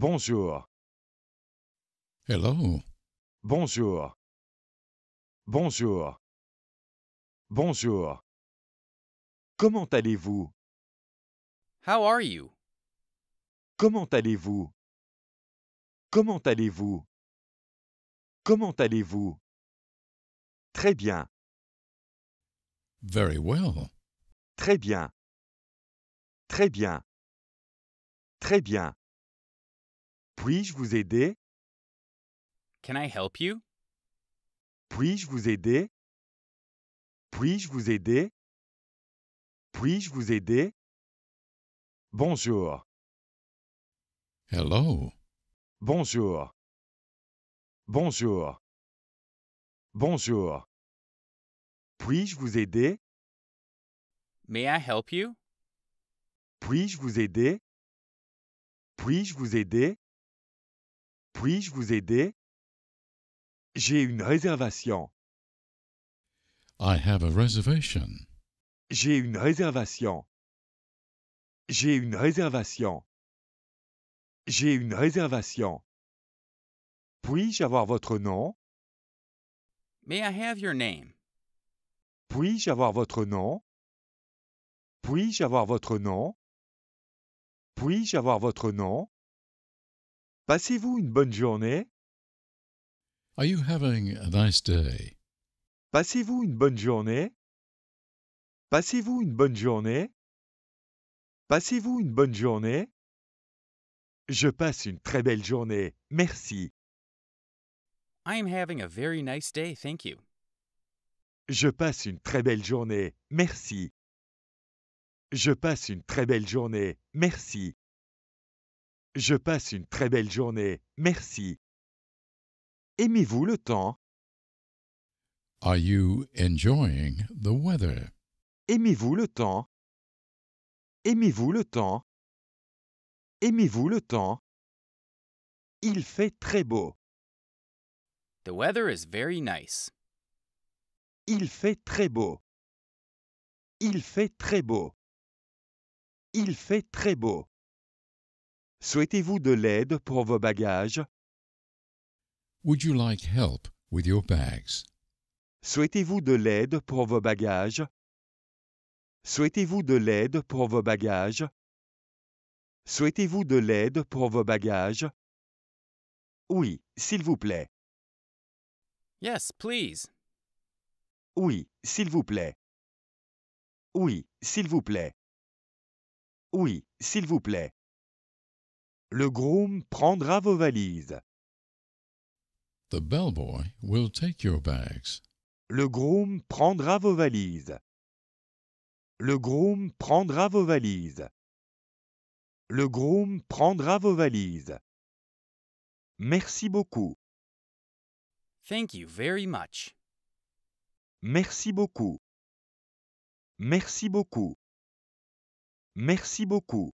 Bonjour. Hello. Bonjour. Bonjour. Bonjour. Comment allez-vous? How are you? Comment allez-vous? Comment allez-vous? Comment allez-vous? Très bien. Very well. Très bien. Très bien. Très bien. Puis-je vous aider? Can I help you? Puis-je vous aider? Puis-je vous aider? Puis-je vous aider? Bonjour. Hello. Bonjour. Bonjour. Bonjour. Puis-je vous aider? May I help you? Puis-je vous aider? Puis-je vous aider? Puis-je vous aider? J'ai une réservation. I have a J'ai une réservation. J'ai une réservation. J'ai une réservation. Puis-je avoir votre nom? May I have your name? Puis-je avoir votre nom? Puis-je avoir votre nom? Puis-je avoir votre nom? Passez-vous une bonne journée? Are you having a nice day? Passez-vous une bonne journée? Passez-vous une bonne journée? Passez-vous une bonne journée? Je passe une très belle journée. Merci. I am having a very nice day, thank you. Je passe une très belle journée. Merci. Je passe une très belle journée. Merci. Je passe une très belle journée. Merci. Aimez-vous le temps? Are you enjoying the weather? Aimez-vous le temps? Aimez-vous le temps? Aimez-vous le temps? Il fait très beau. The weather is very nice. Il fait très beau. Il fait très beau. Il fait très beau. Souhaitez-vous de l'aide pour vos bagages? Would you like help with your bags? Souhaitez-vous de l'aide pour vos bagages? Souhaitez-vous de l'aide pour vos bagages? Souhaitez-vous de l'aide pour vos bagages? Oui, s'il vous plaît. Yes, please. Oui, s'il vous plaît. Oui, s'il vous plaît. Oui, s'il vous plaît. Le groom prendra vos valises. The bellboy will take your bags. Le groom prendra vos valises. Le groom prendra vos valises. Le groom prendra vos valises. Merci beaucoup. Thank you very much. Merci beaucoup. Merci beaucoup. Merci beaucoup.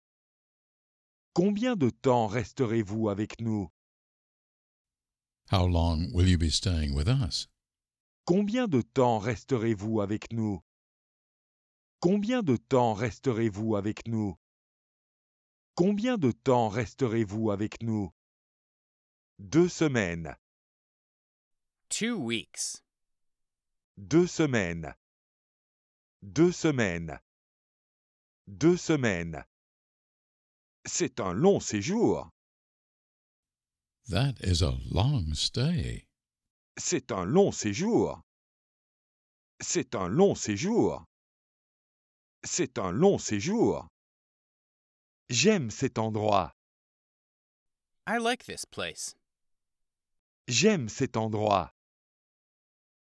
Combien de temps resterez-vous avec nous? How long will you be staying with us? Combien de temps resterez-vous avec nous? Combien de temps resterez-vous avec nous? Combien de temps resterez-vous avec nous? Deux semaines. Two weeks. Deux semaines. Deux semaines. Deux semaines. C'est un long séjour. That is a long stay. C'est un long séjour. C'est un long séjour. C'est un long séjour. J'aime cet endroit. I like this place. J'aime cet endroit.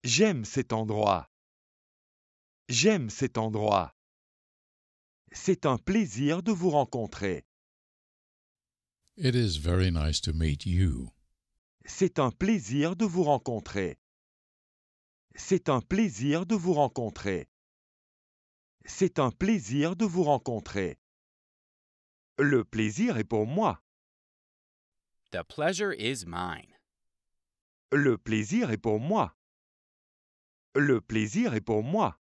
J'aime cet endroit. J'aime cet endroit. C'est un plaisir de vous rencontrer. It is very nice to meet you. C'est un plaisir de vous rencontrer. C'est un plaisir de vous rencontrer. C'est un plaisir de vous rencontrer. Le plaisir est pour moi. The pleasure is mine. Le plaisir est pour moi. Le plaisir est pour moi.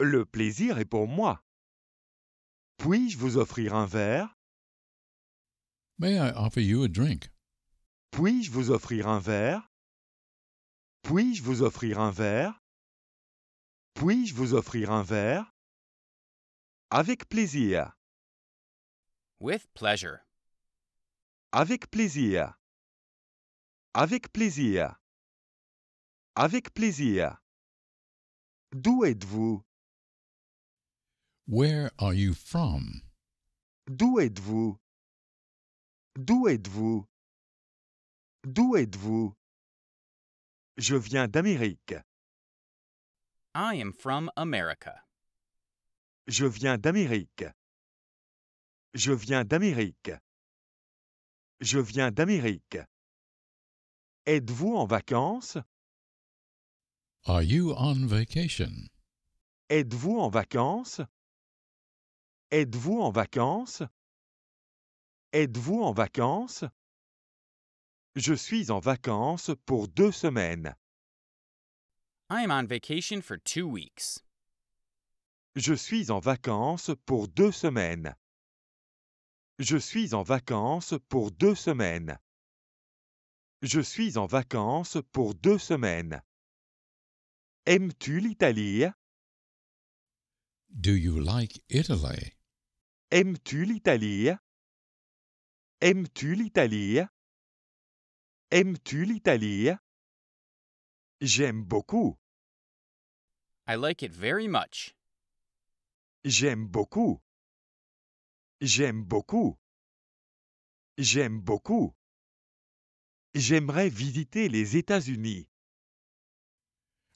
Le plaisir est pour moi. Puis-je vous offrir un verre May I offer you a drink? Puis-je vous offrir un verre? Puis-je vous offrir un verre? Puis-je vous offrir un verre? Avec plaisir. With pleasure. Avec plaisir. Avec plaisir. Avec plaisir. D'où êtes-vous? Where are you from? D'où êtes-vous? D'où êtes-vous? D'où êtes-vous? Je viens d'Amérique. I am from America. Je viens d'Amérique. Je viens d'Amérique. Je viens d'Amérique. Êtes-vous en vacances? Are you on vacation? Êtes-vous en vacances? Êtes-vous en vacances? Êtes-vous en vacances Je suis en vacances pour deux semaines. I am on vacation for two weeks. Je suis en vacances pour deux semaines. Je suis en vacances pour deux semaines. Je suis en vacances pour deux semaines. Aimes-tu l'Italie Do you like Italy? Aimes-tu l'Italie Aimes-tu l'Italie Aimes-tu l'Italie J'aime beaucoup. I like it very much. J'aime beaucoup. J'aime beaucoup. J'aime beaucoup. J'aimerais visiter les États-Unis.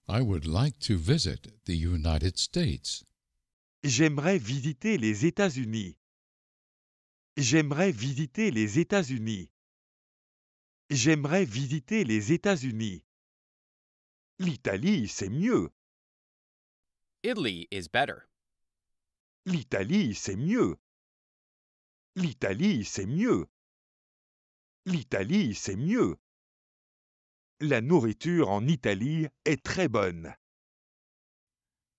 I would like to visit the United States. J'aimerais visiter les États-Unis. J'aimerais visiter les États-Unis. J'aimerais visiter les États-Unis. L'Italie, c'est mieux. Italy is better. L'Italie, c'est mieux. L'Italie, c'est mieux. L'Italie, c'est mieux. La nourriture en Italie est très bonne.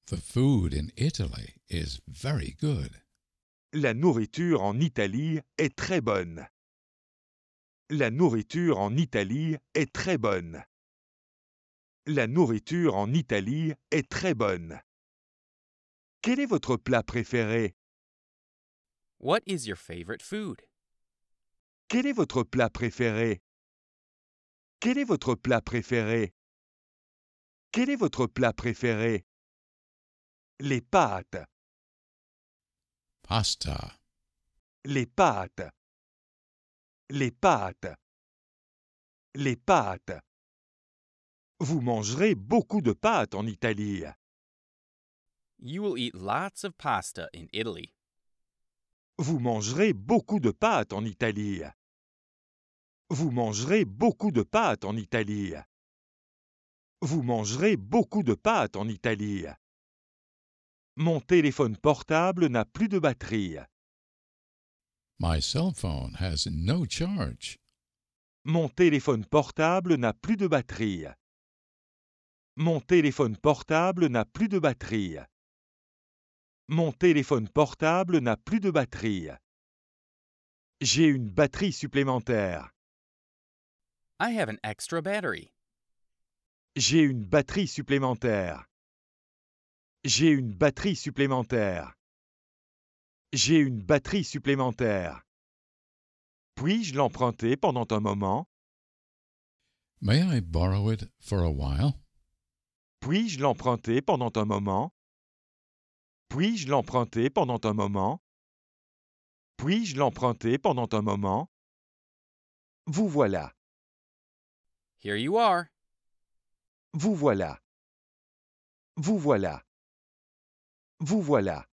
The food in Italy is very good. La nourriture en Italie est très bonne. La nourriture en Italie est très bonne. La nourriture en Italie est très bonne. Quel est votre plat préféré? What is your favorite food? Quel est votre plat préféré? Quel est votre plat préféré? Quel est votre plat préféré? Les pâtes Pasta. Les pâtes. Les pâtes. Les pâtes. Vous mangerez beaucoup de pâtes en Italie. You will eat lots of pasta in Italy. Vous mangerez beaucoup de pâtes en Italie. Vous mangerez beaucoup de pâtes en Italie. Vous mangerez beaucoup de pâtes en Italie. Mon téléphone portable n'a plus de batterie. My cell has no charge. Mon téléphone portable n'a plus de batterie. Mon téléphone portable n'a plus de batterie. Mon téléphone portable n'a plus de batterie. J'ai une batterie supplémentaire. I have an extra battery. J'ai une batterie supplémentaire. J'ai une batterie supplémentaire. J'ai une batterie supplémentaire. Puis-je l'emprunter pendant un moment? May I borrow it for a while? Puis-je l'emprunter pendant un moment? Puis-je l'emprunter pendant un moment? Puis-je l'emprunter pendant un moment? Vous voilà. Here you are. Vous voilà. Vous voilà. Vous voilà.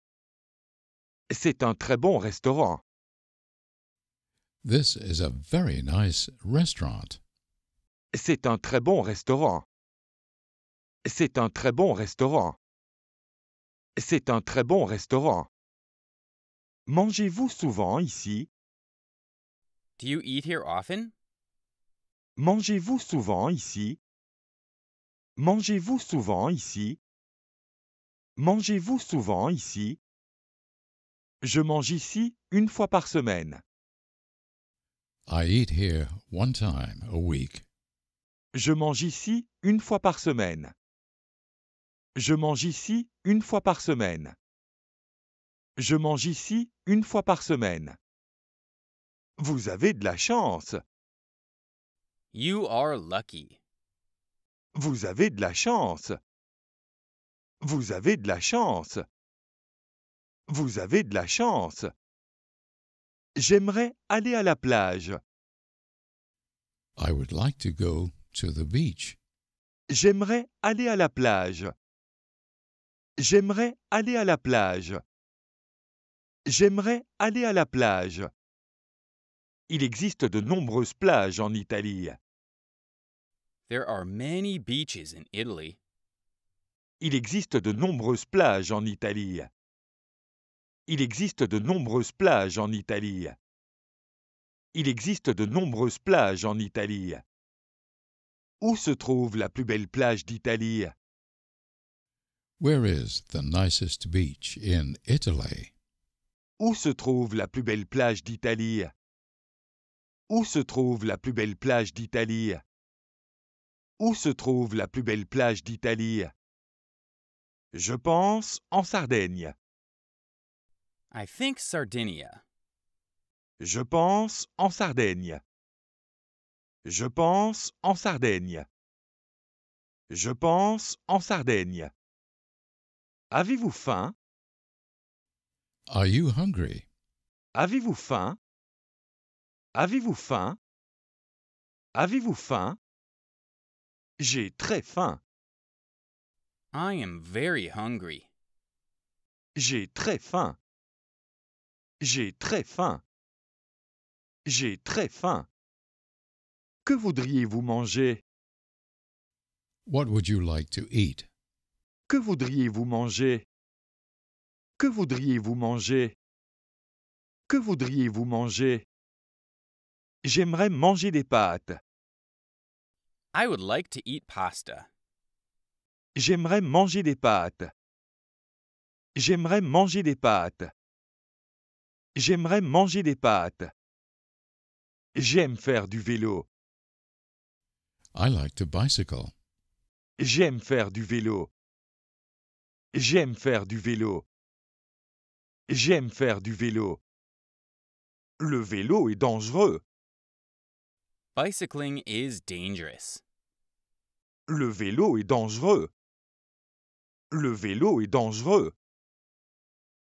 C'est un très bon restaurant. This is a very nice restaurant. C'est un très bon restaurant. C'est un très bon restaurant. C'est un très bon restaurant. Mangez-vous souvent ici? Do you eat here often? Mangez-vous souvent ici? Mangez-vous souvent ici? Mangez-vous souvent ici? Je mange ici une fois par semaine. I eat here one time a week. Je mange ici une fois par semaine. Je mange ici une fois par semaine. Je mange ici une fois par semaine. Vous avez de la chance. You are lucky. Vous avez de la chance. Vous avez de la chance. Vous avez de la chance. J'aimerais aller à la plage. I would like to go to the beach. J'aimerais aller à la plage. J'aimerais aller à la plage. J'aimerais aller à la plage. Il existe de nombreuses plages en Italie. There are many beaches in Italy. Il existe de nombreuses plages en Italie. Il existe de nombreuses plages en Italie. Il existe de nombreuses plages en Italie. Où se trouve la plus belle plage d'Italie? Where is the nicest beach in Italy? Où se trouve la plus belle plage d'Italie? Où se trouve la plus belle plage d'Italie? Où se trouve la plus belle plage d'Italie? Je pense en Sardaigne. I think Sardinia. Je pense en Sardaigne. Je pense en Sardaigne. Je pense en Sardaigne. Avez-vous faim? Are you hungry? Avez-vous faim? Avez-vous faim? Avez-vous faim? J'ai très faim. I am very hungry. J'ai très faim. J'ai très faim. J'ai très faim. Que voudriez-vous manger? What would you like to eat? Que voudriez-vous manger? Que voudriez-vous manger? Que voudriez-vous manger? J'aimerais manger des pâtes. I would like to eat pasta. J'aimerais manger des pâtes. J'aimerais manger des pâtes. J'aimerais manger des pâtes. J'aime faire du vélo. I like to bicycle. J'aime faire du vélo. J'aime faire du vélo. J'aime faire du vélo. Le vélo est dangereux. Bicycling is dangerous. Le vélo est dangereux. Le vélo est dangereux.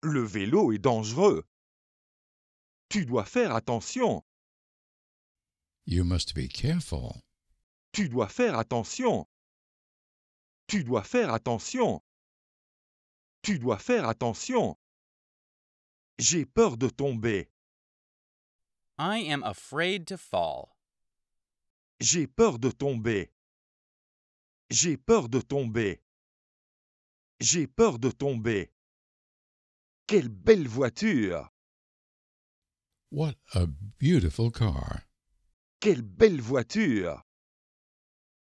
Le vélo est dangereux. Tu dois faire attention. You must be careful. Tu dois faire attention. Tu dois faire attention. Tu dois faire attention. J'ai peur de tomber. I am afraid to fall. J'ai peur de tomber. J'ai peur de tomber. J'ai peur de tomber. Quelle belle voiture. What a beautiful car. Quelle belle voiture.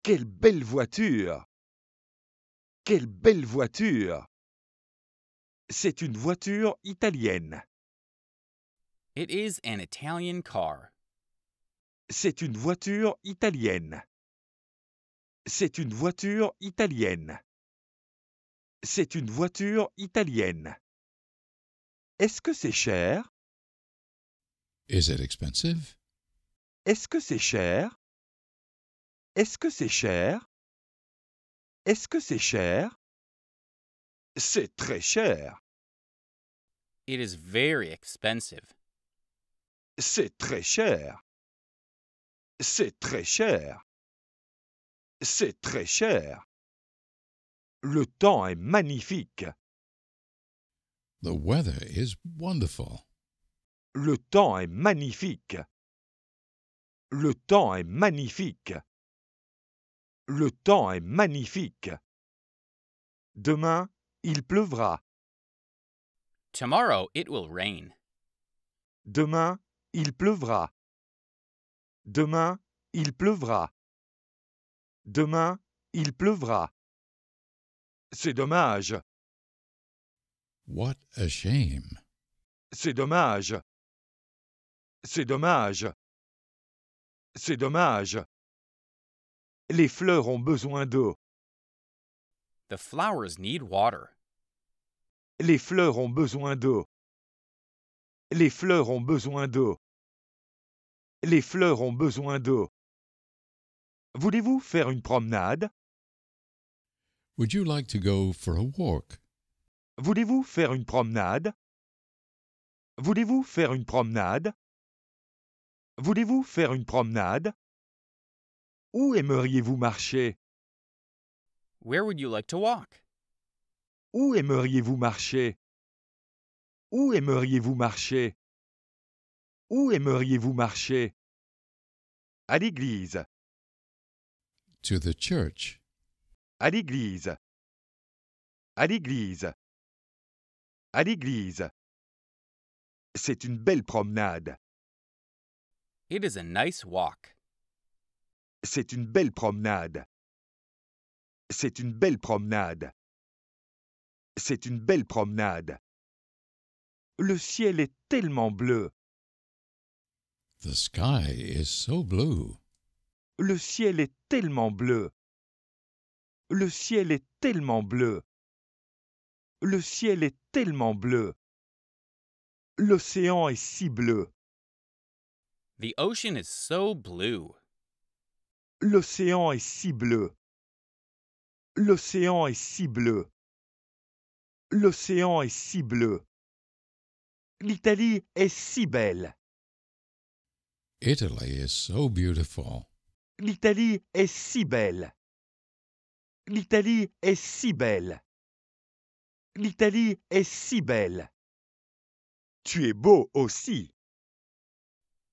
Quelle belle voiture. Quelle belle voiture. C'est une voiture italienne. It is an Italian car. C'est une voiture italienne. C'est une voiture italienne. C'est une voiture italienne. Est-ce que c'est cher? Is it expensive? Est-ce que c'est cher? Est-ce que c'est cher? Est-ce que c'est cher? C'est très cher. It is very expensive. C'est très cher. C'est très cher. C'est très cher. Le temps est magnifique. The weather is wonderful. Le temps est magnifique. Le temps est magnifique. Le temps est magnifique. Demain, il pleuvra. Tomorrow it will rain. Demain, il pleuvra. Demain, il pleuvra. Demain, il pleuvra. C'est dommage. What a shame. C'est dommage. C'est dommage. C'est dommage. Les fleurs ont besoin d'eau. The flowers need water. Les fleurs ont besoin d'eau. Les fleurs ont besoin d'eau. Les fleurs ont besoin d'eau. Voulez-vous faire une promenade Would you like to go for a walk? Voulez-vous faire une promenade? Voulez-vous faire une promenade? Voulez-vous faire une promenade? Où aimeriez-vous marcher? Where would you like to walk? Où aimeriez-vous marcher? Où aimeriez-vous marcher? Où aimeriez-vous marcher? À l'église. To the church. À l'église. À l'église. À l'église. C'est une belle promenade. It is a nice walk. C'est une belle promenade. C'est une belle promenade. C'est une belle promenade. Le ciel est tellement bleu. The sky is so blue. Le ciel est tellement bleu. Le ciel est tellement bleu. Le ciel est tellement bleu. L'océan est si bleu. The ocean is so blue. L'océan est si bleu. L'océan est si bleu. L'océan est si bleu. L'Italie est si belle. Italy is so beautiful. L'Italie est si belle. L'Italie est si belle. L'Italie est si belle. Tu es beau aussi.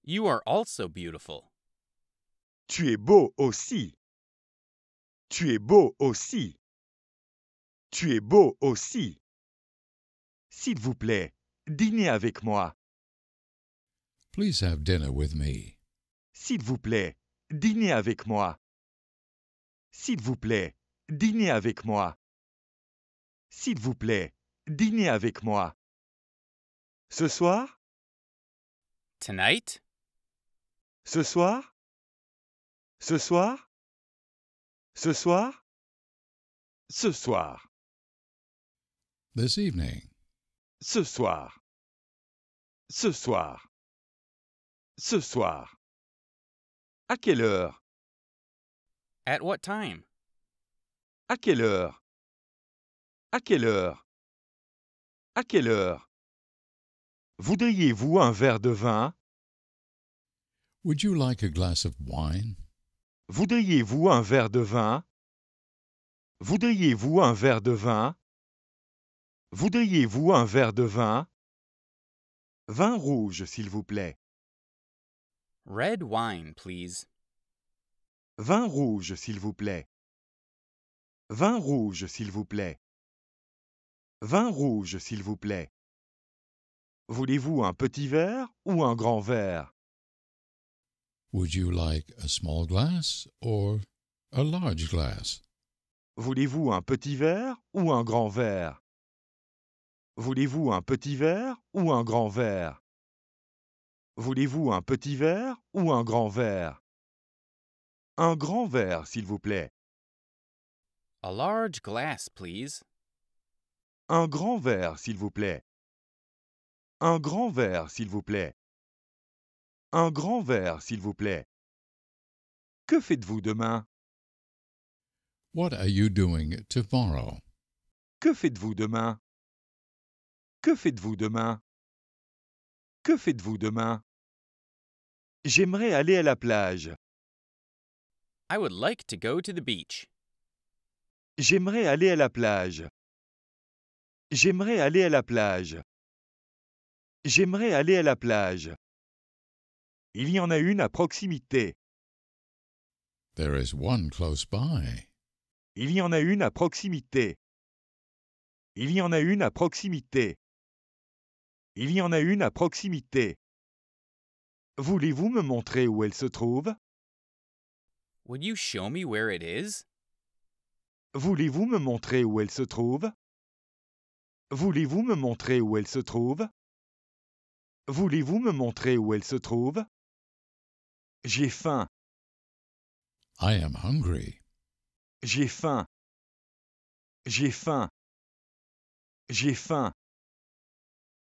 You are also beautiful. Tu es beau aussi. Tu es beau aussi. Tu es beau aussi. S'il vous plaît, dînez avec moi. Please have dinner with me. S'il vous plaît, dînez avec moi. S'il vous plaît, Dînez avec moi. S'il vous plaît, dînez avec moi. Ce soir Tonight Ce soir Ce soir Ce soir Ce soir This evening Ce soir Ce soir Ce soir À quelle heure At what time à quelle heure À quelle heure À quelle heure Voudriez-vous un verre de vin Would you like a glass of wine Voudriez-vous un verre de vin Voudriez-vous un verre de vin Voudriez-vous un verre de vin Vin rouge, s'il vous plaît. Red wine, please. Vin rouge, s'il vous plaît. Vin rouge, s'il vous plaît. Vin rouge, s'il vous plaît. Voulez-vous un petit verre ou un grand verre? Would you like a small glass or a large glass? Voulez-vous un petit verre ou un grand verre? Voulez-vous un petit verre ou un grand verre? Voulez-vous un petit verre ou un grand verre? Un grand verre, s'il vous plaît. A large glass, please. Un grand verre, s'il vous plaît. Un grand verre, s'il vous plaît. Un grand verre, s'il vous plaît. Que faites-vous demain? What are you doing tomorrow? Que faites-vous demain? Que faites-vous demain? Que faites-vous demain? J'aimerais aller à la plage. I would like to go to the beach. J'aimerais aller à la plage. J'aimerais aller à la plage. J'aimerais aller à la plage. Il y en a une à proximité. There is one close by. Il y en a une à proximité. Il y en a une à proximité. Il y en a une à proximité. Voulez-vous me montrer où elle se trouve? Would you show me where it is? Voulez-vous me montrer où elle se trouve Voulez-vous me montrer où elle se trouve Voulez-vous me montrer où elle se trouve J'ai faim. I am hungry. J'ai faim. J'ai faim. J'ai faim.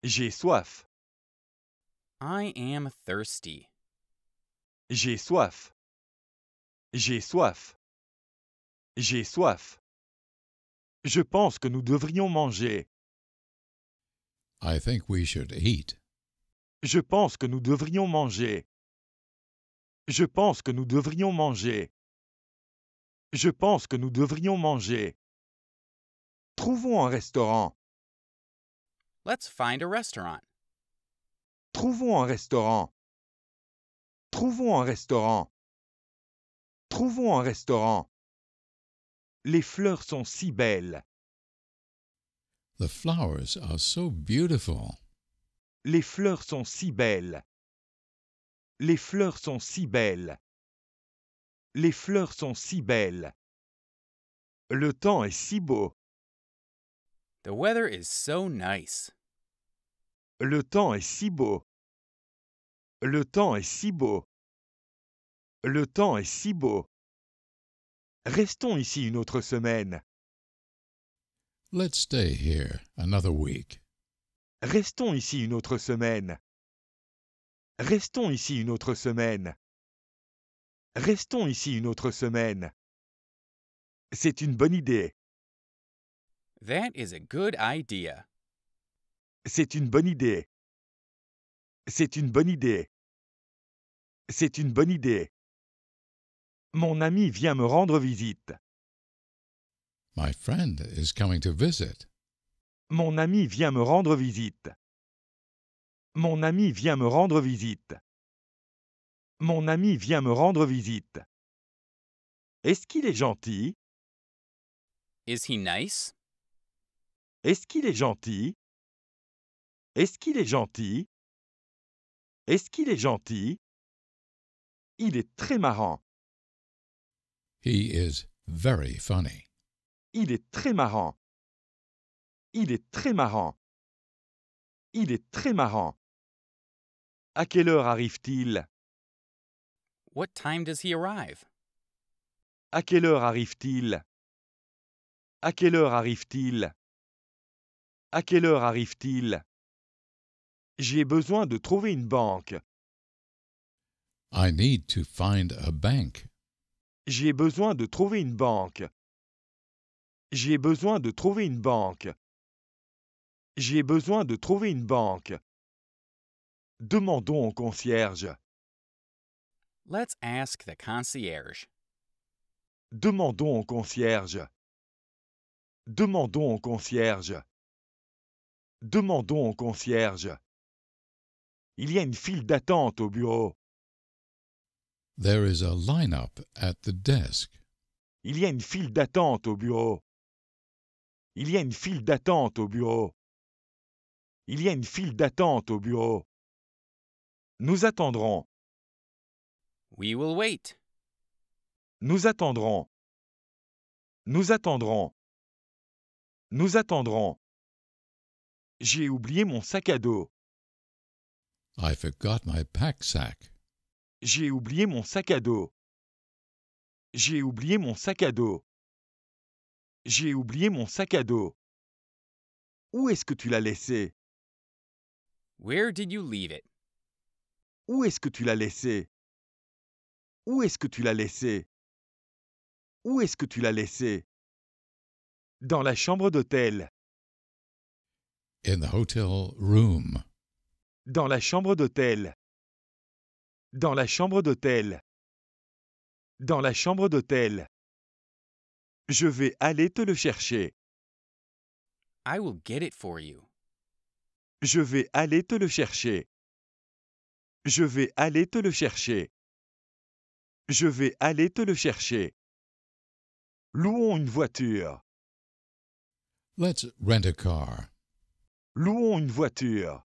J'ai soif. I am thirsty. J'ai soif. J'ai soif. J'ai soif. Je pense que nous devrions manger. I think we should eat. Je pense que nous devrions manger. Je pense que nous devrions manger. Je pense que nous devrions manger. Trouvons un restaurant. Let's find a restaurant. Trouvons un restaurant. Trouvons un restaurant. Trouvons un restaurant. Les fleurs sont si belles. The flowers are so beautiful. Les fleurs sont si belles. Les fleurs sont si belles. Les fleurs sont si belles. Le temps est si beau. The weather is so nice. Le temps est si beau. Le temps est si beau. Le temps est si beau. Restons ici une autre semaine. Let's stay here another week. Restons ici une autre semaine. Restons ici une autre semaine. Restons ici une autre semaine. C'est une bonne idée. That is a good idea. C'est une bonne idée. C'est une bonne idée. C'est une bonne idée. Mon ami vient me rendre visite. Mon ami vient me rendre visite. Mon ami vient me rendre visite. Mon ami vient me rendre visite. Est-ce qu'il est gentil? Is he nice? Est-ce qu'il est gentil? Est-ce qu'il est gentil? Est-ce qu'il est gentil? Il est très marrant. Il est très marrant. Il est très marrant. Il est très marrant. À quelle heure arrive-t-il What time does he arrive? À quelle heure arrive-t-il À quelle heure arrive-t-il À quelle heure arrive-t-il J'ai besoin de trouver une banque. I need to find a bank. J'ai besoin de trouver une banque. J'ai besoin de trouver une banque. J'ai besoin de trouver une banque. Demandons au concierge. Let's ask the concierge. Demandons au concierge. Demandons au concierge. Demandons au concierge. Il y a une file d'attente au bureau. There is a up at the desk. Il y a une file d'attente au bureau. Il y a une file d'attente au bureau. Il y a une file d'attente au bureau. Nous attendrons. We will wait. Nous attendrons. Nous attendrons. Nous attendrons. J'ai oublié mon sac à dos. I forgot my pack sack. J'ai oublié mon sac à dos. J'ai oublié mon sac à dos. J'ai oublié mon sac à dos. Où est-ce que tu l'as laissé? Where did you leave it? Où est-ce que tu l'as laissé? Où est-ce que tu l'as laissé? Où est-ce que tu l'as laissé? Dans la chambre d'hôtel. In the hotel room. Dans la chambre d'hôtel. Dans la chambre d'hôtel. Dans la chambre d'hôtel. Je vais aller te le chercher. I will get it for you. Je vais aller te le chercher. Je vais aller te le chercher. Je vais aller te le chercher. Louons une voiture. Let's rent a car. Louons une voiture.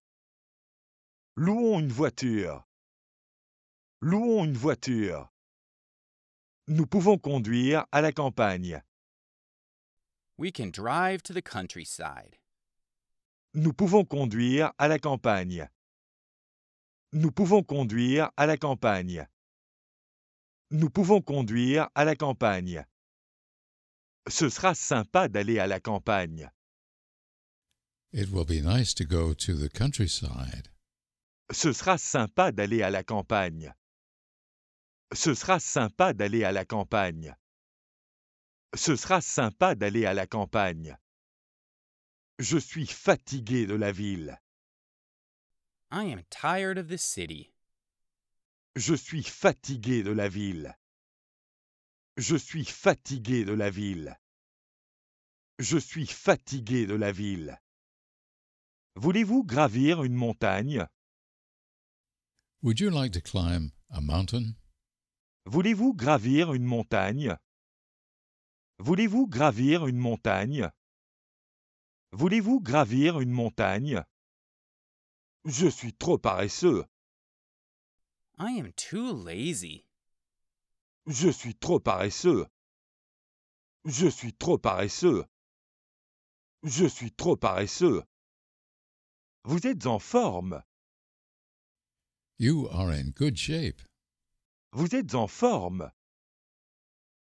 Louons une voiture. Louons une voiture. Nous pouvons conduire à la campagne. We can drive to the countryside. Nous pouvons conduire à la campagne. Nous pouvons conduire à la campagne. Nous pouvons conduire à la campagne. Ce sera sympa d'aller à la campagne. Ce sera sympa d'aller à la campagne. Ce sera sympa d'aller à la campagne. Ce sera sympa d'aller à la campagne. Je suis fatigué de la ville. I am tired of the city. Je suis fatigué de la ville. Je suis fatigué de la ville. Je suis fatigué de la ville. Voulez-vous gravir une montagne? Would you like to climb a mountain? Voulez-vous gravir une montagne Voulez-vous gravir une montagne Voulez-vous gravir une montagne Je suis trop paresseux. I am too lazy. Je suis trop paresseux. Je suis trop paresseux. Je suis trop paresseux. Vous êtes en forme. You are in good shape. Vous êtes en forme.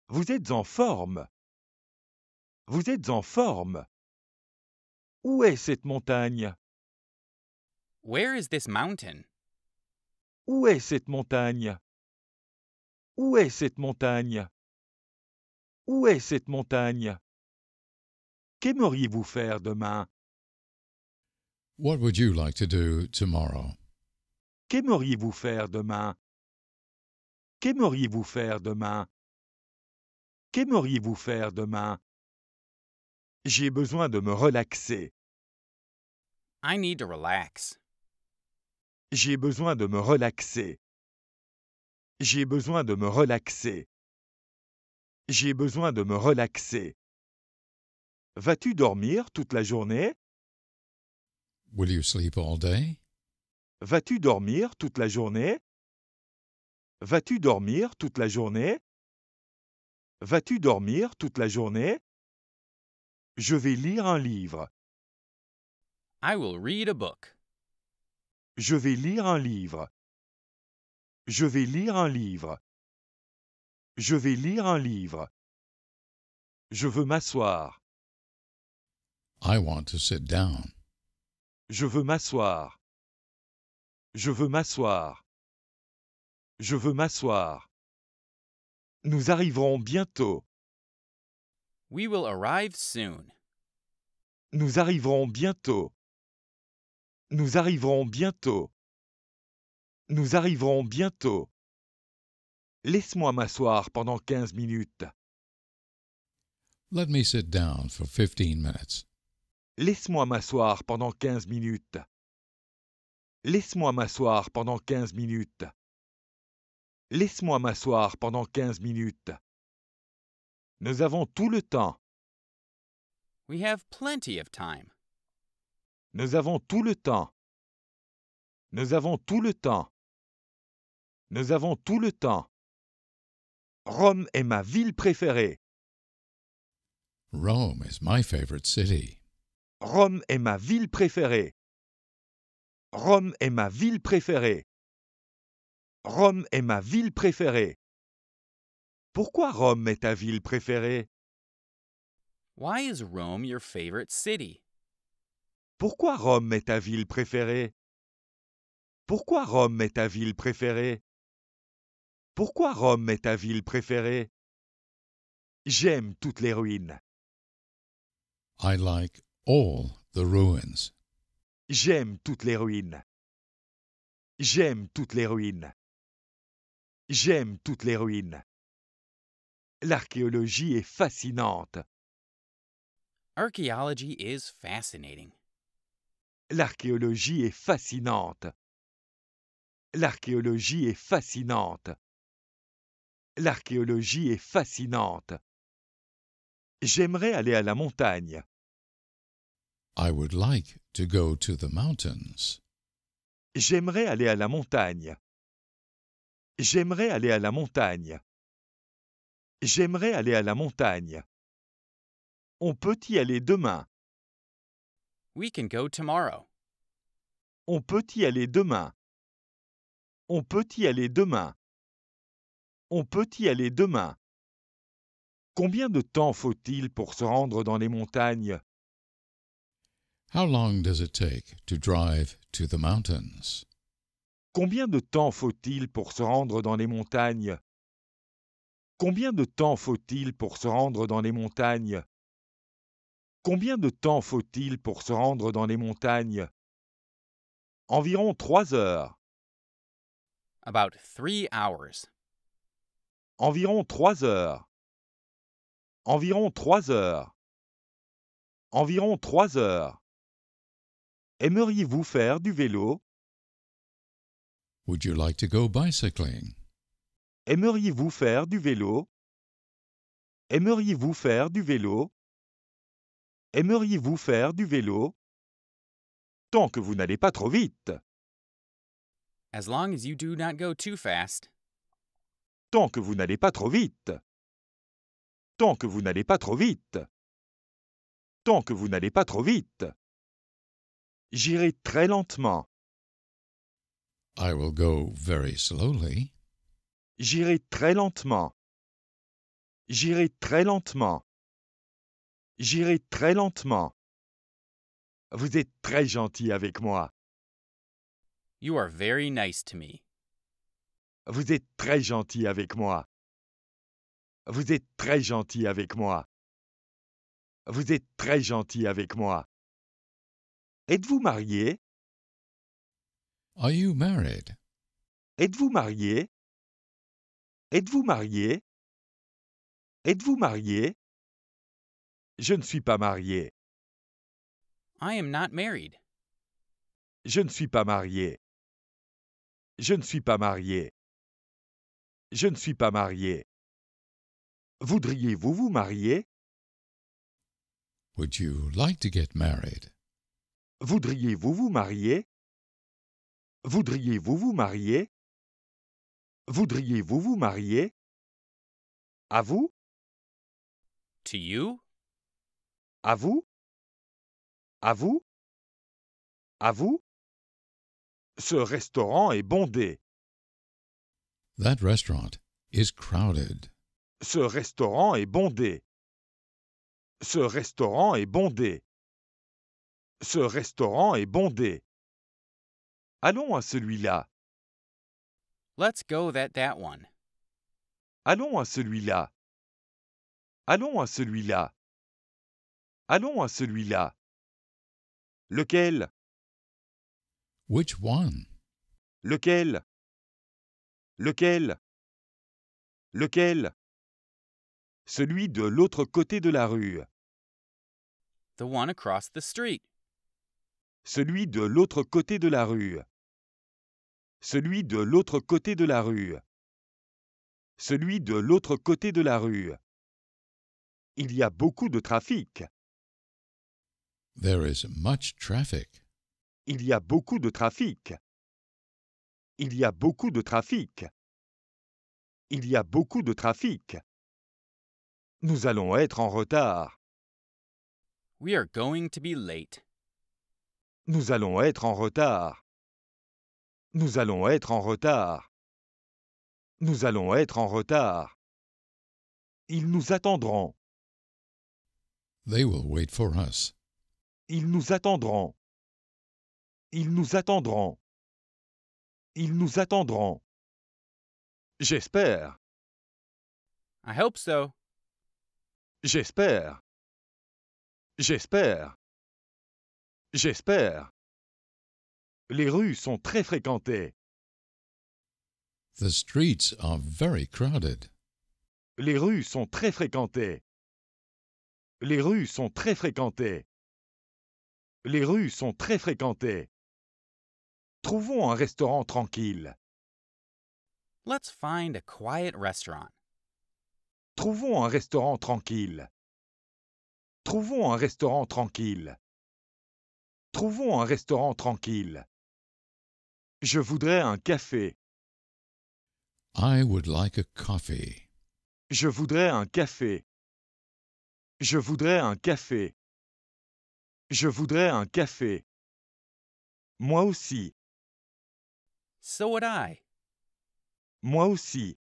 Vous êtes en forme. Vous êtes en forme. Où est cette montagne? Where is this mountain? Où est cette montagne? Où est cette montagne? Où est cette montagne? Qu'aimeriez-vous faire demain? What would you like to do tomorrow? Qu'aimeriez-vous faire demain? Qu'aimeriez-vous faire demain Qu'aimeriez-vous faire demain J'ai besoin de me relaxer. I need to relax. J'ai besoin de me relaxer. J'ai besoin de me relaxer. J'ai besoin de me relaxer. Vas-tu dormir toute la journée Will you sleep all day? Vas-tu dormir toute la journée Vas-tu dormir toute la journée Vas-tu dormir toute la journée Je vais lire un livre. I will read a book. Je vais lire un livre. Je vais lire un livre. Je vais lire un livre. Je veux m'asseoir. I want to sit down. Je veux m'asseoir. Je veux m'asseoir. Je veux m'asseoir. Nous arriverons bientôt. We will arrive soon. Nous arriverons bientôt. Nous arriverons bientôt. Nous arriverons bientôt. Laisse-moi m'asseoir pendant 15 minutes. Let me sit down for 15 minutes. Laisse-moi m'asseoir pendant 15 minutes. Laisse-moi m'asseoir pendant 15 minutes. Laisse-moi m'asseoir pendant quinze minutes. Nous avons tout le temps. Nous avons tout le temps. Nous avons tout le temps. Nous avons tout le temps. Rome est ma ville préférée. Rome Rome est ma ville préférée. Rome est ma ville préférée. Rome est ma ville préférée. Pourquoi Rome est ta ville préférée? Why is Rome your favorite city? Pourquoi Rome est ta ville préférée? Pourquoi Rome est ta ville préférée? Pourquoi Rome est ta ville préférée? J'aime toutes les ruines. I like all the ruins. J'aime toutes les ruines. J'aime toutes les ruines. J'aime toutes les ruines. L'archéologie est fascinante. Archaeology L'archéologie est fascinante. L'archéologie est fascinante. L'archéologie est fascinante. J'aimerais aller à la montagne. I would like to go to the mountains. J'aimerais aller à la montagne. J'aimerais aller à la montagne. J'aimerais aller à la montagne. On peut y aller demain. We can go tomorrow. On peut y aller demain. On peut y aller demain. On peut y aller demain. Combien de temps faut-il pour se rendre dans les montagnes? How long does it take to drive to the mountains? Combien de temps faut-il pour se rendre dans les montagnes Combien de temps faut-il pour se rendre dans les montagnes Combien de temps faut-il pour se rendre dans les montagnes Environ trois heures. About three hours. Environ trois heures. Environ trois heures. Environ trois heures. Aimeriez-vous faire du vélo Would you like to go bicycling? Aimeriez-vous faire du vélo? Aimeriez-vous faire du vélo? Aimeriez-vous faire du vélo? Tant que vous n'allez pas trop vite. As long as you do not go too fast. Tant que vous n'allez pas trop vite. Tant que vous n'allez pas trop vite. Tant que vous n'allez pas trop vite. J'irai très lentement. I will go very slowly. J'irai très lentement. J'irai très lentement. J'irai très lentement. Vous êtes très gentil avec moi. You are very nice to me. Vous êtes très gentil avec moi. Vous êtes très gentil avec moi. Vous êtes très gentil avec moi. Êtes-vous marié Are you married? Êtes-vous marié? Êtes-vous marié? Êtes-vous marié? Je ne suis pas marié. I am not married. Je ne suis pas marié. Je ne suis pas marié. Je ne suis pas marié. Voudriez-vous vous marier? Would you like to get married? Voudriez-vous vous marier? Voudriez-vous vous marier Voudriez-vous vous marier À vous To you À vous À vous À vous Ce restaurant est bondé. That restaurant is crowded. Ce restaurant est bondé. Ce restaurant est bondé. Ce restaurant est bondé. Allons à celui-là. Let's go that that one. Allons à celui-là. Allons à celui-là. Allons à celui-là. Lequel Which one? Lequel Lequel Lequel Celui de l'autre côté de la rue. The one across the street. Celui de l'autre côté de la rue celui de l'autre côté de la rue, celui de l'autre côté de la rue. Il y a beaucoup de trafic. Il y a beaucoup de trafic. Il y a beaucoup de trafic. Il y a beaucoup de trafic. Nous allons être en retard. We are going to be late. Nous allons être en retard. Nous allons être en retard. Nous allons être en retard. Ils nous attendront. They will wait for us. Ils nous attendront. Ils nous attendront. Ils nous attendront. J'espère. I hope so. J'espère. J'espère. J'espère. Les rues sont très fréquentées. Les rues sont très fréquentées. Les rues sont très fréquentées. Les rues sont très fréquentées. Trouvons un restaurant tranquille. Let's find a quiet restaurant. Trouvons un restaurant tranquille. Trouvons un restaurant tranquille. Trouvons un restaurant tranquille. Je voudrais un café. I would like a coffee. Je voudrais un café. Je voudrais un café. Je voudrais un café. Moi aussi. So would I. Moi aussi.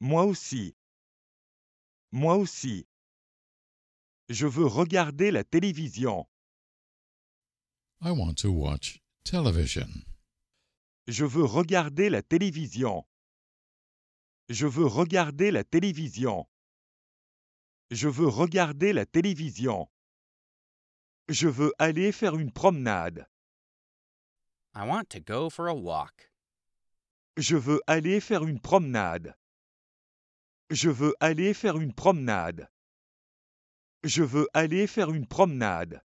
Moi aussi. Moi aussi. Je veux regarder la télévision. I want to watch television. Je veux regarder la télévision. Je veux regarder la télévision. Je veux regarder la télévision. Je veux aller faire une promenade. I want to go for a walk. Je veux aller faire une promenade. Je veux aller faire une promenade. Je veux aller faire une promenade.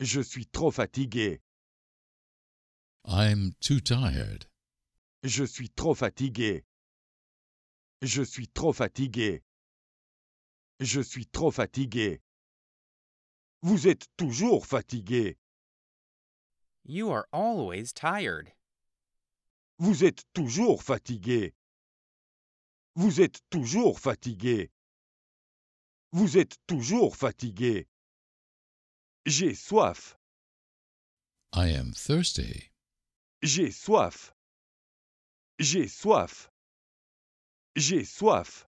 Je suis trop fatigué. I'm too tired. Je suis trop fatigué. Je suis trop fatigué. Je suis trop fatigué. Vous êtes toujours fatigué. You are always tired. Vous êtes toujours fatigué. Vous êtes toujours fatigué. Vous êtes toujours fatigué. J'ai soif. I am thirsty. J'ai soif. J'ai soif. J'ai soif.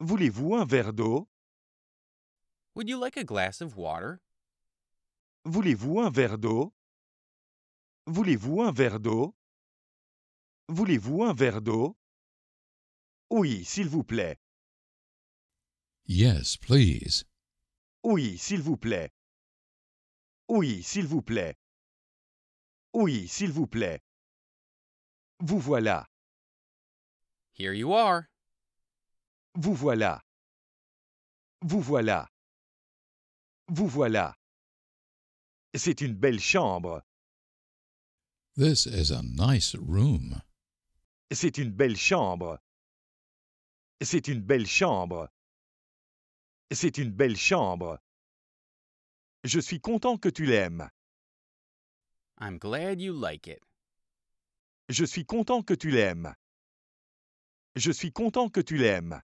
Voulez-vous un verre d'eau? Would you like a glass of water? Voulez-vous un verre d'eau? Voulez-vous un verre d'eau? Voulez-vous un verre d'eau? Oui, s'il vous plaît. Yes, please. Oui, s'il vous plaît. Oui, s'il vous plaît. Oui, s'il vous plaît. Vous voilà. Here you are. Vous voilà. Vous voilà. Vous voilà. C'est une belle chambre. This is a nice room. C'est une belle chambre. C'est une belle chambre. C'est une belle chambre. Je suis content que tu l'aimes. I'm glad you like it. Je suis content que tu l'aimes. Je suis content que tu l'aimes.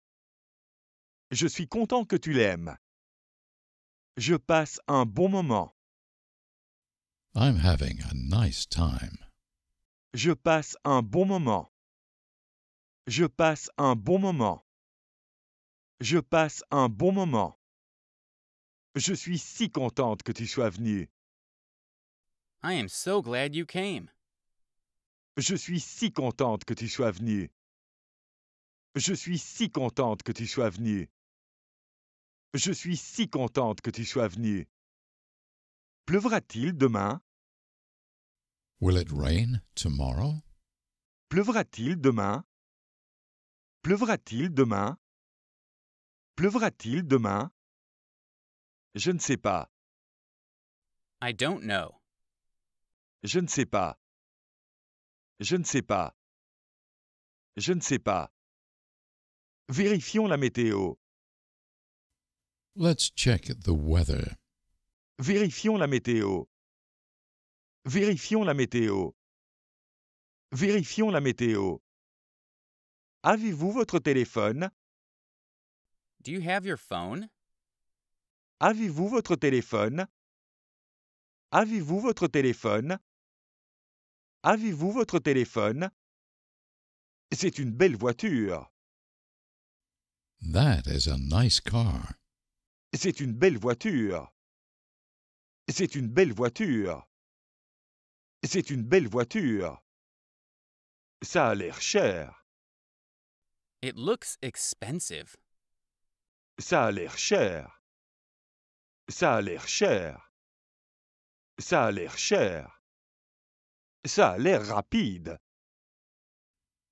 Je suis content que tu l'aimes. Je passe un bon moment. I'm having a nice time. Je passe un bon moment. Je passe un bon moment. Je passe un bon moment. Je suis si contente que tu sois venu. I am so glad you came. Je suis si contente que tu sois venu. Je suis si contente que tu sois venu. Je suis si contente que tu sois venu. Pleuvra-t-il demain? Will it rain tomorrow? Pleuvra-t-il demain? Pleuvra-t-il demain? Pleuvra-t-il demain? Je ne sais pas. I don't know. Je ne sais pas. Je ne sais pas. Je ne sais pas. Vérifions la météo. Let's check the weather. Vérifions la météo. Vérifions la météo. Vérifions la météo. Avez-vous votre téléphone Do you have your phone? Avez-vous votre téléphone Avez-vous votre téléphone Avez-vous votre téléphone C'est une belle voiture. That is a nice car. C'est une belle voiture. C'est une belle voiture. C'est une belle voiture. Ça a l'air cher. It looks expensive. Ça a l'air cher. Ça a l'air cher. Ça a l'air cher. Ça a l'air rapide.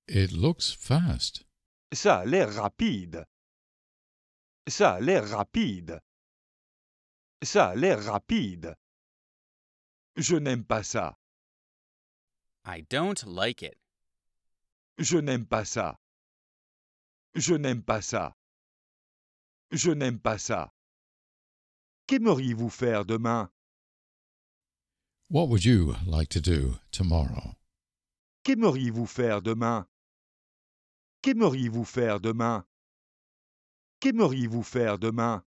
It looks fast. Ça a l'air rapide. Ça a l'air rapide. Ça a l'air rapide. Je n'aime pas ça. I don't like it. Je n'aime pas ça. Je n'aime pas ça. Je n'aime pas ça. Qu'aimeriez-vous faire demain What would you like to do tomorrow? Qu'aimeriez-vous faire demain? Qu'aimeriez-vous faire demain? Qu'aimeriez-vous faire demain?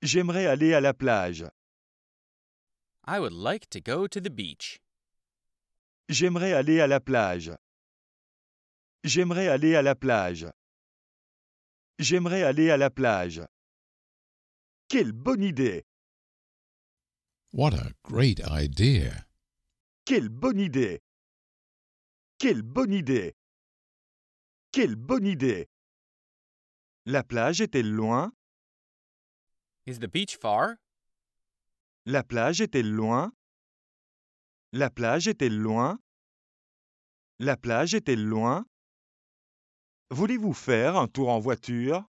J'aimerais aller à la plage. I would like to go to the beach. J'aimerais aller à la plage. J'aimerais aller à la plage. J'aimerais aller à la plage. Quelle bonne idée What a great idea! Quelle bonne idée! Quelle bonne idée! Quelle bonne idée! La plage était loin? Is the beach far? La plage était loin? La plage était loin? La plage était loin? Voulez-vous faire un tour en voiture?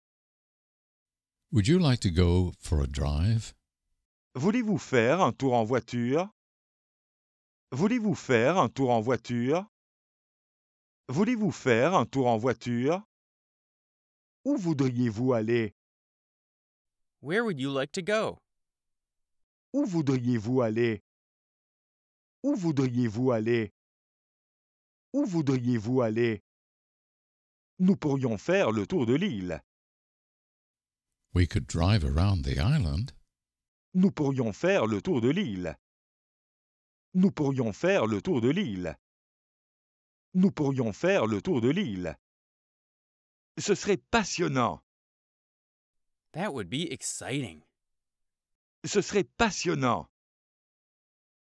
Would you like to go for a drive? Voulez-vous faire un tour en voiture Voulez-vous faire un tour en voiture Voulez-vous faire un tour en voiture Où voudriez-vous aller Where would you like to go Où voudriez-vous aller Où voudriez-vous aller Où voudriez-vous aller Nous pourrions faire le tour de l'île. We could drive around the island. Nous pourrions faire le tour de l'île. Nous pourrions faire le tour de l'île. Nous pourrions faire le tour de l'île. Ce serait passionnant. That would be exciting. Ce serait passionnant.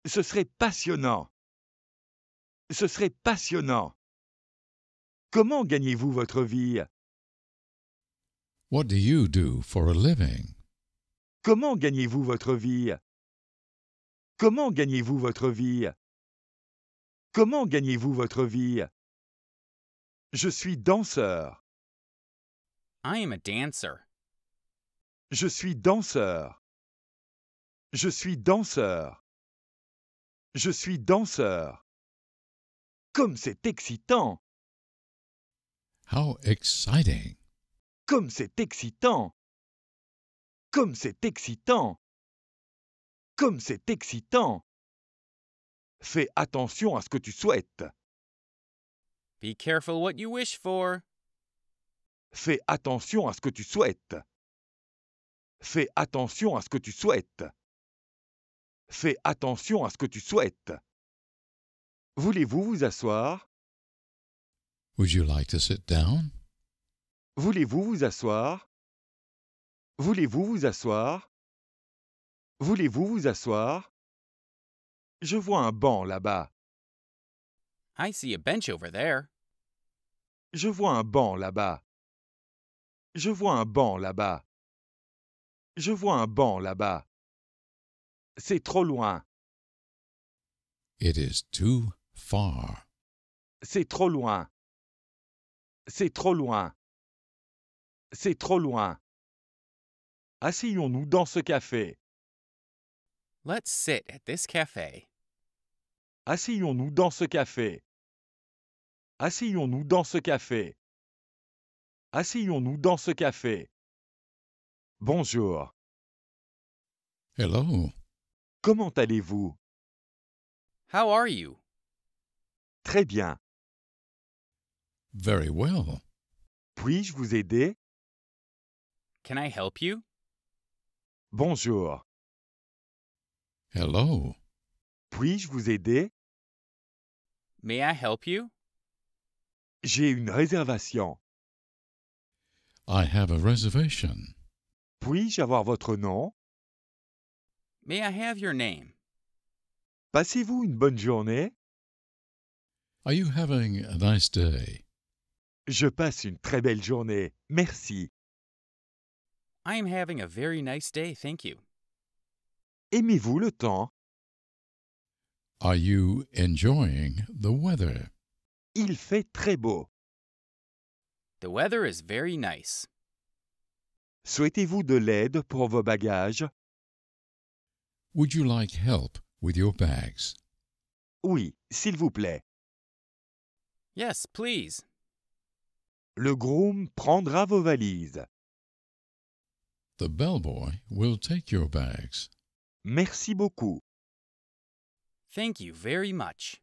Ce serait passionnant. Ce serait passionnant. Comment gagnez-vous votre vie? What do you do for a living? Comment gagnez-vous votre vie Comment gagnez-vous votre vie Comment gagnez-vous votre vie Je suis danseur. I am a dancer. Je suis danseur. Je suis danseur. Je suis danseur. Comme c'est excitant. How exciting. Comme c'est excitant. Comme c'est excitant Comme c'est excitant Fais attention à ce que tu souhaites. Be careful what you wish for. Fais attention à ce que tu souhaites. Fais attention à ce que tu souhaites. Fais attention à ce que tu souhaites. Voulez-vous vous asseoir? Would you like to sit down? Voulez-vous vous asseoir? Voulez-vous vous asseoir Voulez-vous vous asseoir Je vois un banc là-bas. I see a bench over there. Je vois un banc là-bas. Je vois un banc là-bas. Je vois un banc là-bas. C'est trop loin. It is too far. C'est trop loin. C'est trop loin. C'est trop loin. Asseyons-nous dans ce café. Let's sit at this café. Asseyons-nous dans ce café. Asseyons-nous dans ce café. Asseyons-nous dans ce café. Bonjour. Hello. Comment allez-vous How are you? Très bien. Very well. Puis-je vous aider Can I help you? Bonjour. Hello. Puis-je vous aider? May I help you? J'ai une réservation. I have a reservation. Puis-je avoir votre nom? May I have your name? Passez-vous une bonne journée? Are you having a nice day? Je passe une très belle journée. Merci. I am having a very nice day, thank you. Aimez-vous le temps? Are you enjoying the weather? Il fait très beau. The weather is very nice. Souhaitez-vous de l'aide pour vos bagages? Would you like help with your bags? Oui, s'il vous plaît. Yes, please. Le groom prendra vos valises. The bellboy will take your bags. Merci beaucoup. Thank you very much.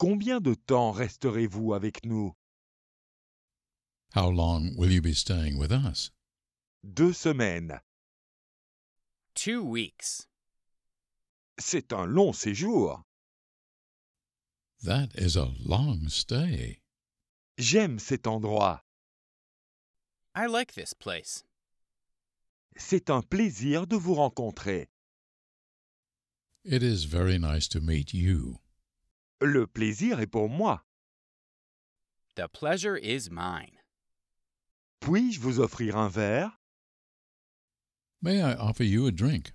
Combien de temps resterez-vous avec nous? How long will you be staying with us? Deux semaines. Two weeks. C'est un long séjour. That is a long stay. J'aime cet endroit. I like this place. C'est un plaisir de vous rencontrer. It is very nice to meet you. Le plaisir est pour moi. The pleasure is mine. Puis-je vous offrir un verre? May I offer you a drink?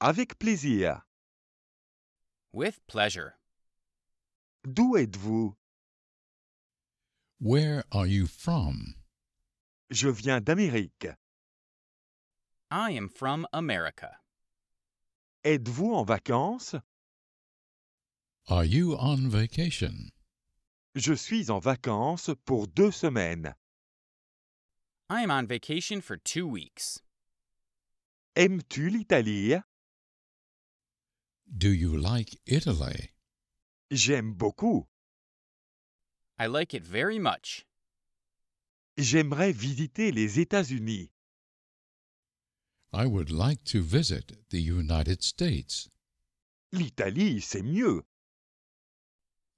Avec plaisir. With pleasure. D'où êtes-vous? Where are you from? Je viens d'Amérique. I am from America. Êtes-vous en vacances? Are you on vacation? Je suis en vacances pour deux semaines. I am on vacation for two weeks. Aimes-tu l'Italie? Do you like Italy? J'aime beaucoup. I like it very much. J'aimerais visiter les États-Unis. I would like to visit the United States. L'Italie, c'est mieux.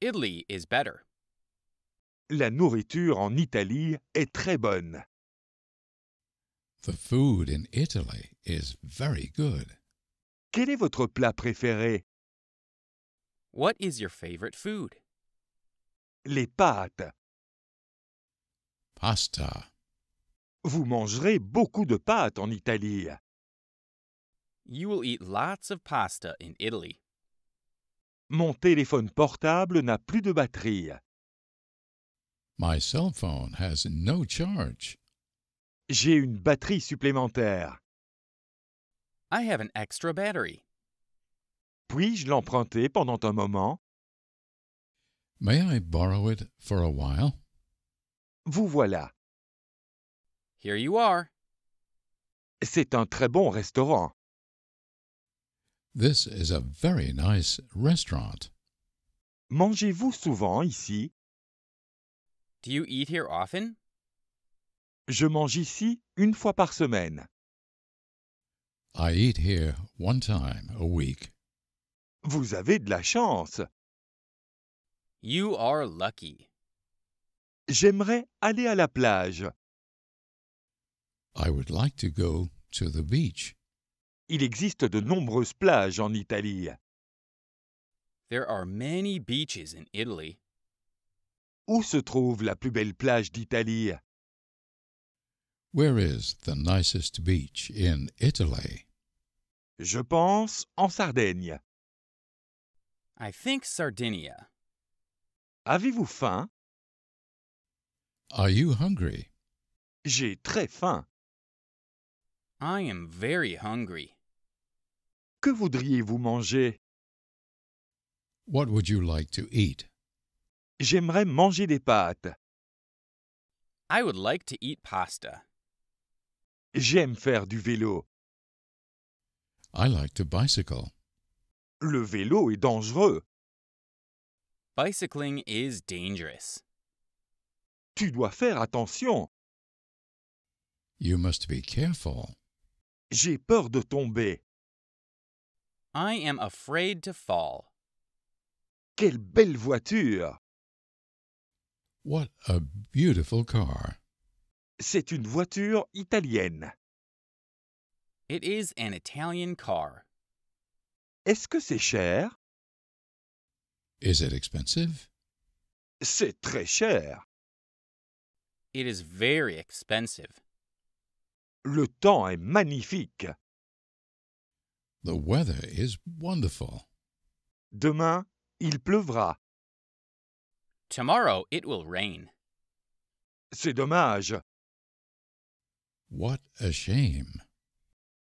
Italy is better. La nourriture en Italie est très bonne. The food in Italy is very good. Quel est votre plat préféré? What is your favorite food? Les pâtes. Pasta. Vous mangerez beaucoup de pâtes en Italie. You will eat lots of pasta in Italy. Mon téléphone portable n'a plus de batterie. My cell phone has no charge. J'ai une batterie supplémentaire. I have an extra battery. Puis-je l'emprunter pendant un moment? May I borrow it for a while? Vous voilà. Here you are. C'est un très bon restaurant. This is a very nice restaurant. Mangez-vous souvent ici? Do you eat here often? Je mange ici une fois par semaine. I eat here one time a week. Vous avez de la chance. You are lucky. J'aimerais aller à la plage. I would like to go to the beach. Il existe de nombreuses plages en Italie. There are many beaches in Italy. Où se trouve la plus belle plage d'Italie? Where is the nicest beach in Italy? Je pense en Sardaigne. I think Sardinia. Avez-vous faim? Are you hungry? J'ai très faim. I am very hungry. Que voudriez-vous manger? What would you like to eat? J'aimerais manger des pâtes. I would like to eat pasta. J'aime faire du vélo. I like to bicycle. Le vélo est dangereux. Bicycling is dangerous. Tu dois faire attention. You must be careful. J'ai peur de tomber. I am afraid to fall. Quelle belle voiture! What a beautiful car! C'est une voiture italienne. It is an Italian car. Est-ce que c'est cher? Is it expensive? C'est très cher. It is very expensive. Le temps est magnifique. The weather is wonderful. Demain, il pleuvra. Tomorrow it will rain. C'est dommage. What a shame.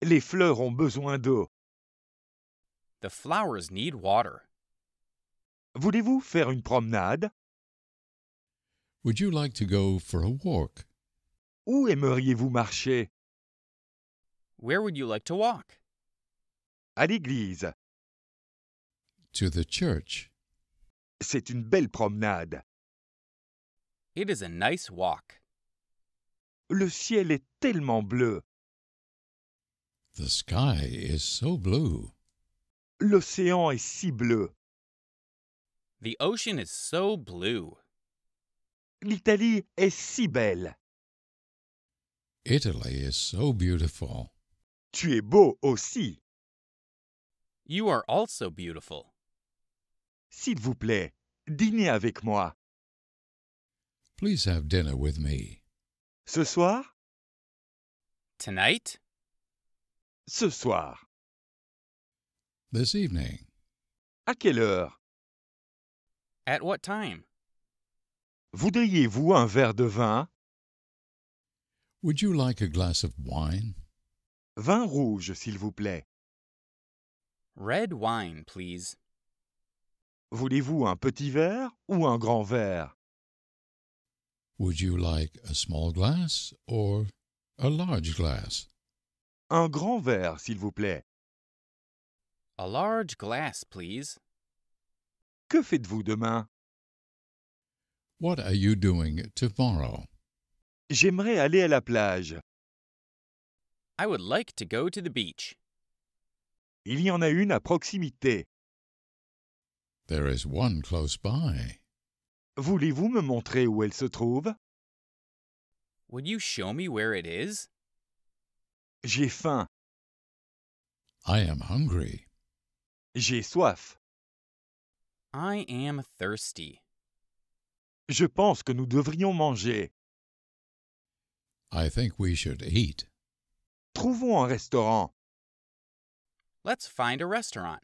Les fleurs ont besoin d'eau. The flowers need water. Voulez-vous faire une promenade? Would you like to go for a walk? Où aimeriez-vous marcher? Where would you like to walk? à l'église. To the church. C'est une belle promenade. It is a nice walk. Le ciel est tellement bleu. The sky is so blue. L'océan est si bleu. The ocean is so blue. L'Italie est si belle. Italy is so beautiful. Tu es beau aussi. You are also beautiful. S'il vous plaît, dînez avec moi. Please have dinner with me. Ce soir? Tonight? Ce soir. This evening. À quelle heure? At what time? Voudriez-vous un verre de vin? Would you like a glass of wine? Vin rouge, s'il vous plaît. Red wine, please. Voulez-vous un petit verre ou un grand verre? Would you like a small glass or a large glass? Un grand verre, s'il vous plaît. A large glass, please. Que faites-vous demain? What are you doing tomorrow? J'aimerais aller à la plage. I would like to go to the beach. Il y en a une à proximité. Voulez-vous me montrer où elle se trouve? me where J'ai faim. hungry. J'ai soif. thirsty. Je pense que nous devrions manger. Trouvons un restaurant. Let's find a restaurant.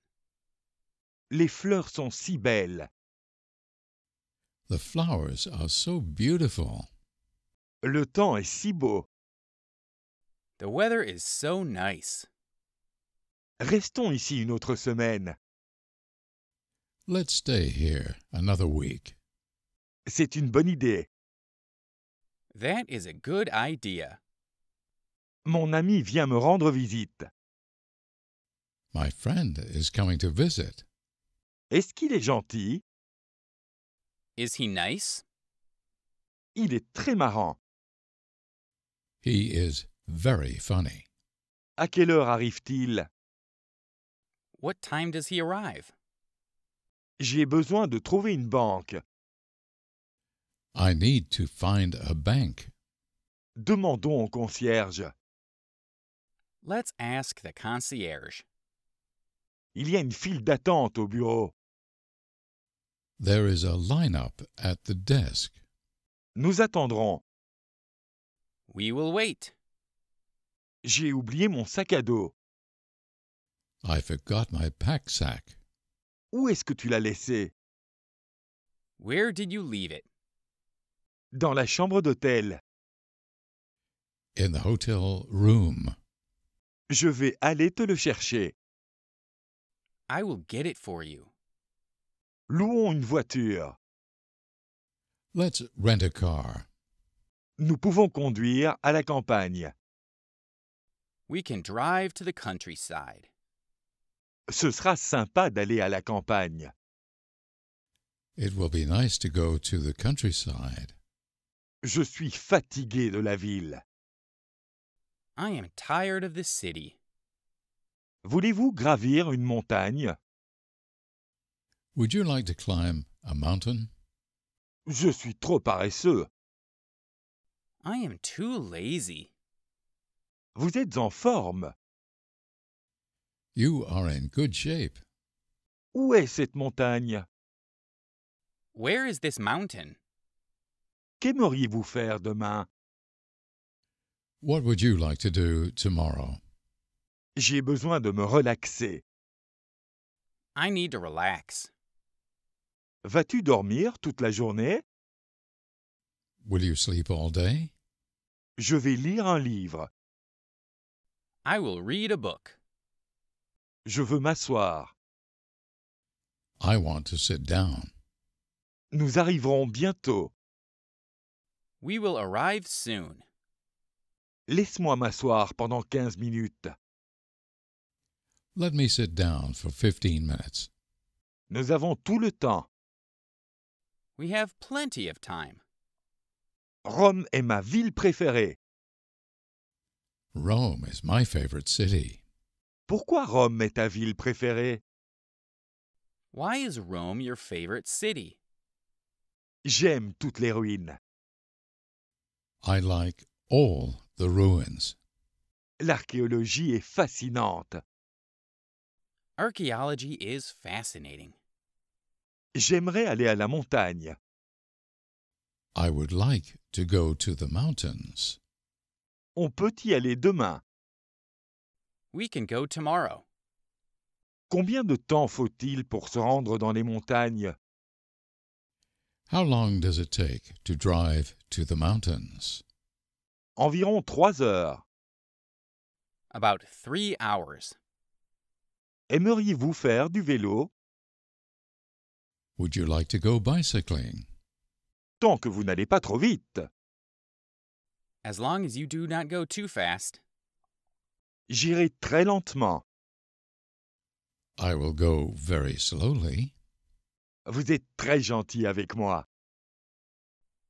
Les fleurs sont si belles. The flowers are so beautiful. Le temps est si beau. The weather is so nice. Restons ici une autre semaine. Let's stay here another week. C'est une bonne idée. That is a good idea. Mon ami vient me rendre visite. My friend is coming to visit. Est-ce qu'il est gentil? Is he nice? Il est très marrant. He is very funny. À quelle heure arrive-t-il? What time does he arrive? J'ai besoin de trouver une banque. I need to find a bank. Demandons au concierge. Let's ask the concierge. Il y a une file d'attente au bureau. There is a at the desk. Nous attendrons. We will wait. J'ai oublié mon sac à dos. I forgot my Où est-ce que tu l'as laissé? Where did you leave it? Dans la chambre d'hôtel. In the hotel room. Je vais aller te le chercher. I will get it for you. Louons une voiture. Let's rent a car. Nous pouvons conduire à la campagne. We can drive to the countryside. Ce sera sympa d'aller à la campagne. It will be nice to go to the countryside. Je suis fatigué de la ville. I am tired of the city. Voulez-vous gravir une montagne? Would you like to climb a mountain? Je suis trop paresseux. I am too lazy. Vous êtes en forme. You are in good shape. Où est cette montagne? Where is this mountain? Qu'aimeriez-vous faire demain? What would you like to do tomorrow? J'ai besoin de me relaxer. I need to relax. Vas-tu dormir toute la journée? Will you sleep all day? Je vais lire un livre. I will read a book. Je veux m'asseoir. I want to sit down. Nous arriverons bientôt. We will arrive soon. Laisse-moi m'asseoir pendant quinze minutes. Let me sit down for 15 minutes. Nous avons tout le temps. We have plenty of time. Rome est ma ville préférée. Rome is my favorite city. Pourquoi Rome est ta ville préférée? Why is Rome your favorite city? J'aime toutes les ruines. I like all the ruins. L'archéologie est fascinante. Archaeology is fascinating. J'aimerais aller à la montagne. I would like to go to the mountains. On peut y aller demain. We can go tomorrow. Combien de temps faut-il pour se rendre dans les montagnes? How long does it take to drive to the mountains? Environ trois heures. About three hours. Aimeriez-vous faire du vélo? Would you like to go bicycling? Tant que vous n'allez pas trop vite. As long as you do not go too fast. J'irai très lentement. I will go very slowly. Vous êtes très gentil avec moi.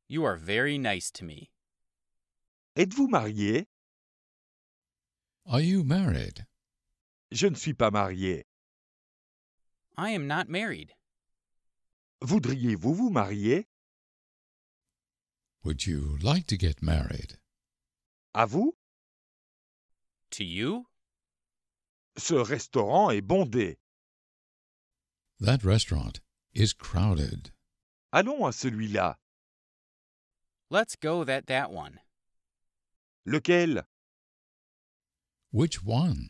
You are very nice to me. Êtes-vous marié? Are you married? Je ne suis pas marié. I am not married. Voudriez-vous vous marier? Would you like to get married? À vous? To you? Ce restaurant est bondé. That restaurant is crowded. Allons à celui-là. Let's go that that one. Lequel? Which one?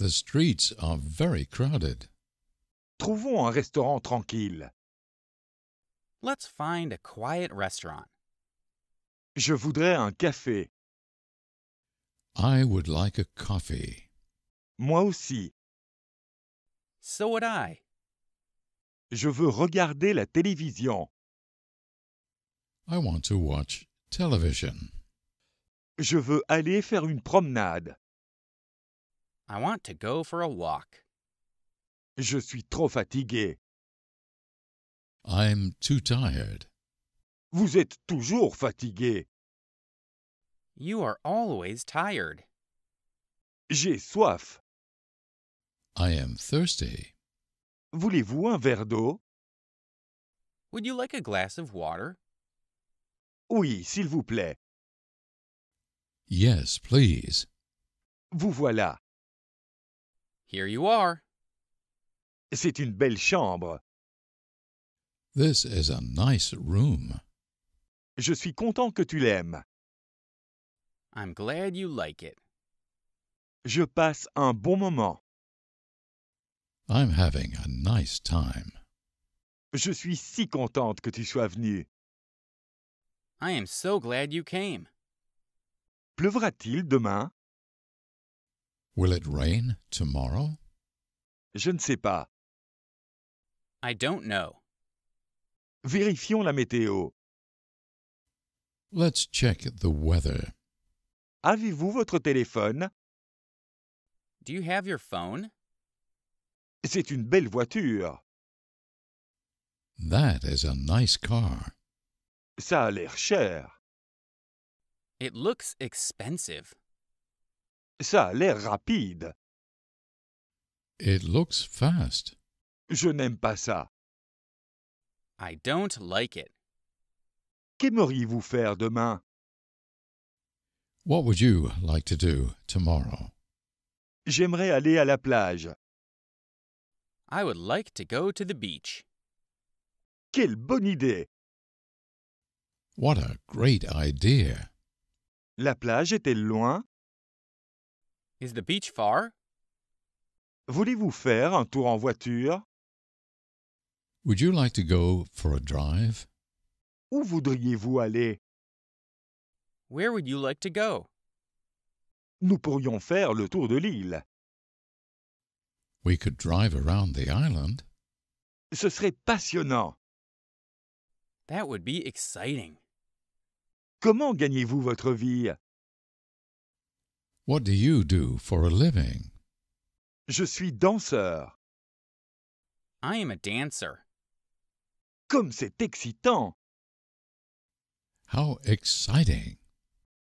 The streets are very crowded. Trouvons un restaurant tranquille. Let's find a quiet restaurant. Je voudrais un café. I would like a coffee. Moi aussi. So would I. Je veux regarder la télévision. I want to watch television. Je veux aller faire une promenade. I want to go for a walk. Je suis trop fatigué. I'm too tired. Vous êtes toujours fatigué. You are always tired. J'ai soif. I am thirsty. Voulez-vous un verre d'eau? Would you like a glass of water? Oui, s'il vous plaît. Yes, please. Vous voilà. Here you are. C'est une belle chambre. This is a nice room. Je suis content que tu l'aimes. I'm glad you like it. Je passe un bon moment. I'm having a nice time. Je suis si contente que tu sois venu. I am so glad you came. Pleuvra-t-il demain? Will it rain tomorrow? Je ne sais pas. I don't know. Vérifions la météo. Let's check the weather. Avez-vous votre téléphone Do you have your phone? C'est une belle voiture. That is a nice car. Ça a l'air cher. It looks expensive. Ça a l'air rapide. It looks fast. Je n'aime pas ça. I don't like it. Qu'aimeriez-vous faire demain? What would you like to do tomorrow? J'aimerais aller à la plage. I would like to go to the beach. Quelle bonne idée! What a great idea! La plage était loin? Is the beach far? Voulez-vous faire un tour en voiture? Would you like to go for a drive? Où voudriez-vous aller? Where would you like to go? Nous pourrions faire le tour de l'île. We could drive around the island. Ce serait passionnant. That would be exciting. Comment gagnez-vous votre vie? What do you do for a living? Je suis danseur. I am a dancer. Comme c'est excitant! How exciting!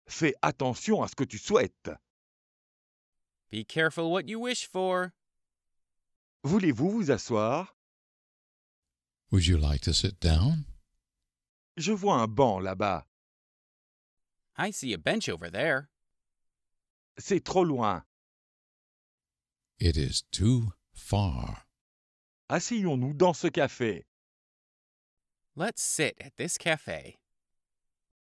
Fais attention à ce que tu souhaites. Be careful what you wish for. Voulez-vous vous asseoir? Would you like to sit down? Je vois un banc là-bas. I see a bench over there. C'est trop loin. It is too far. Asseyons-nous dans ce café. Let's sit at this café.